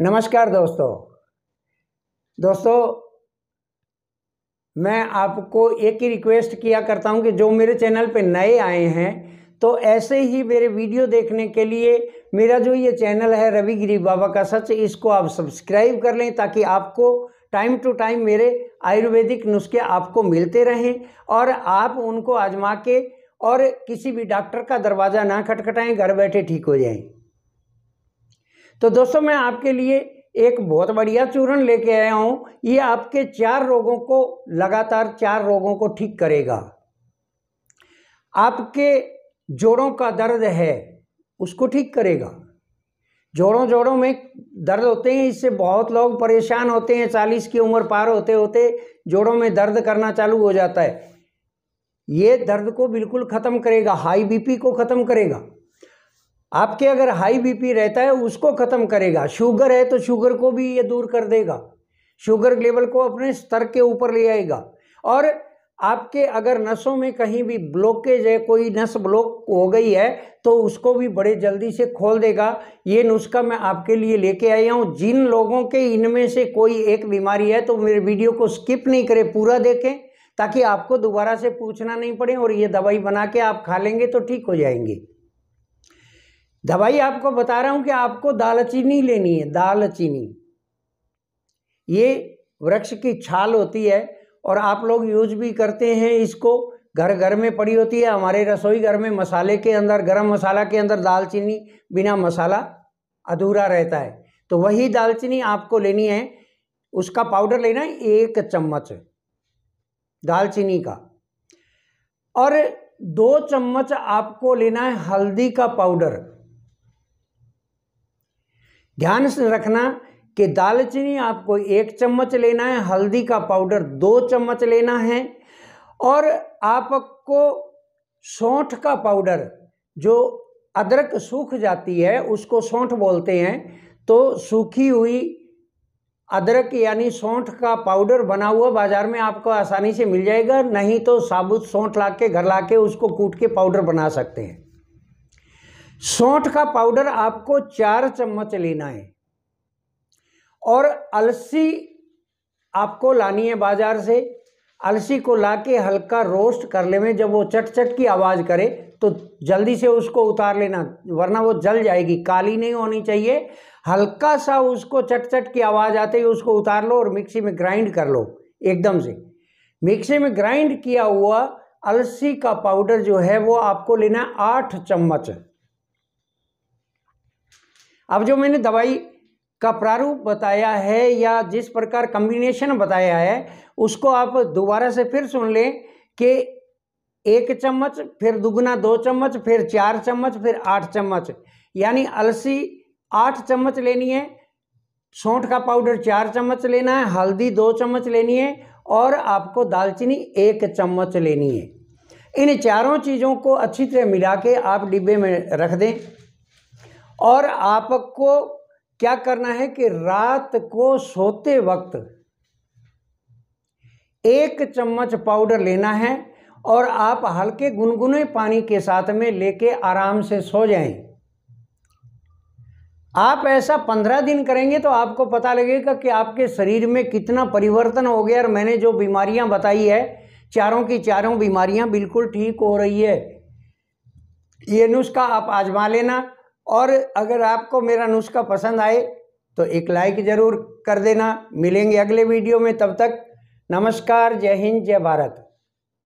नमस्कार दोस्तों दोस्तों मैं आपको एक ही रिक्वेस्ट किया करता हूं कि जो मेरे चैनल पे नए आए हैं तो ऐसे ही मेरे वीडियो देखने के लिए मेरा जो ये चैनल है रवि गिरी बाबा का सच इसको आप सब्सक्राइब कर लें ताकि आपको टाइम टू टाइम मेरे आयुर्वेदिक नुस्खे आपको मिलते रहें और आप उनको आजमा के और किसी भी डॉक्टर का दरवाज़ा ना खटखटाएं घर बैठे ठीक हो जाएं तो दोस्तों मैं आपके लिए एक बहुत बढ़िया चूर्ण लेके आया हूँ ये आपके चार रोगों को लगातार चार रोगों को ठीक करेगा आपके जोड़ों का दर्द है उसको ठीक करेगा जोड़ों जोड़ों में दर्द होते हैं इससे बहुत लोग परेशान होते हैं चालीस की उम्र पार होते होते जोड़ों में दर्द करना चालू हो जाता है ये दर्द को बिल्कुल ख़त्म करेगा हाई बीपी को ख़त्म करेगा आपके अगर हाई बीपी रहता है उसको ख़त्म करेगा शुगर है तो शुगर को भी ये दूर कर देगा शुगर लेवल को अपने स्तर के ऊपर ले आएगा और आपके अगर नसों में कहीं भी ब्लॉकेज है कोई नस ब्लॉक हो गई है तो उसको भी बड़े जल्दी से खोल देगा ये नुस्खा मैं आपके लिए लेके आया हूँ जिन लोगों के इनमें से कोई एक बीमारी है तो मेरे वीडियो को स्किप नहीं करें पूरा देखें ताकि आपको दोबारा से पूछना नहीं पड़े और ये दवाई बना के आप खा लेंगे तो ठीक हो जाएंगे दवाई आपको बता रहा हूँ कि आपको दालचीनी लेनी है दालचीनी ये वृक्ष की छाल होती है और आप लोग यूज भी करते हैं इसको घर घर में पड़ी होती है हमारे रसोई घर में मसाले के अंदर गरम मसाला के अंदर दालचीनी बिना मसाला अधूरा रहता है तो वही दालचीनी आपको लेनी है उसका पाउडर लेना है एक चम्मच दालचीनी का और दो चम्मच आपको लेना है हल्दी का पाउडर ध्यान से रखना कि दालचीनी आपको एक चम्मच लेना है हल्दी का पाउडर दो चम्मच लेना है और आपको सौंठ का पाउडर जो अदरक सूख जाती है उसको सौंठ बोलते हैं तो सूखी हुई अदरक यानी सौंठ का पाउडर बना हुआ बाज़ार में आपको आसानी से मिल जाएगा नहीं तो साबुत सौंठ ला के घर ला के उसको कूट के पाउडर बना सकते हैं सौठ का पाउडर आपको चार चम्मच लेना है और अलसी आपको लानी है बाज़ार से अलसी को लाके हल्का रोस्ट कर ले में जब वो चट चट की आवाज़ करे तो जल्दी से उसको उतार लेना वरना वो जल जाएगी काली नहीं होनी चाहिए हल्का सा उसको चट चट की आवाज़ आते ही उसको उतार लो और मिक्सी में ग्राइंड कर लो एकदम से मिक्सी में ग्राइंड किया हुआ अलसी का पाउडर जो है वो आपको लेना आठ चम्मच अब जो मैंने दवाई का प्रारूप बताया है या जिस प्रकार कम्बिनेशन बताया है उसको आप दोबारा से फिर सुन लें कि एक चम्मच फिर दुगना दो चम्मच फिर चार चम्मच फिर आठ चम्मच यानी अलसी आठ चम्मच लेनी है सौंठ का पाउडर चार चम्मच लेना है हल्दी दो चम्मच लेनी है और आपको दालचीनी एक चम्मच लेनी है इन चारों चीज़ों को अच्छी तरह मिला के आप डिब्बे में रख दें और आपको क्या करना है कि रात को सोते वक्त एक चम्मच पाउडर लेना है और आप हल्के गुनगुने पानी के साथ में लेके आराम से सो जाएं आप ऐसा पंद्रह दिन करेंगे तो आपको पता लगेगा कि आपके शरीर में कितना परिवर्तन हो गया और मैंने जो बीमारियां बताई है चारों की चारों बीमारियां बिल्कुल ठीक हो रही है ये नुस्खा आप आजमा लेना और अगर आपको मेरा नुस्खा पसंद आए तो एक लाइक ज़रूर कर देना मिलेंगे अगले वीडियो में तब तक नमस्कार जय हिंद जय भारत